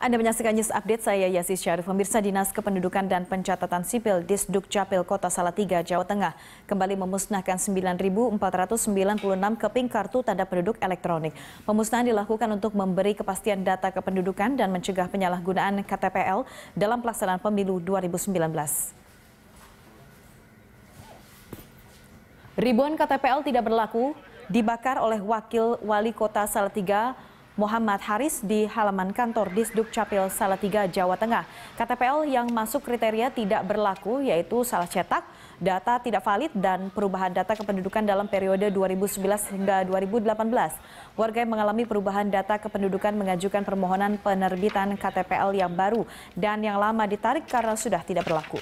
Anda menyaksikan news update saya Yasis Syarif. Pemirsa Dinas Kependudukan dan Pencatatan Sipil Disduk Capil Kota Salatiga, Jawa Tengah kembali memusnahkan 9.496 keping kartu tanda penduduk elektronik. Pemusnahan dilakukan untuk memberi kepastian data kependudukan dan mencegah penyalahgunaan KTPL dalam pelaksanaan pemilu 2019. Ribuan KTPL tidak berlaku dibakar oleh Wakil Wali Kota Salatiga Muhammad Haris di halaman kantor Disduk Capil Salatiga, Jawa Tengah. KTPL yang masuk kriteria tidak berlaku yaitu salah cetak, data tidak valid, dan perubahan data kependudukan dalam periode 2011 hingga 2018. Warga yang mengalami perubahan data kependudukan mengajukan permohonan penerbitan KTPL yang baru dan yang lama ditarik karena sudah tidak berlaku.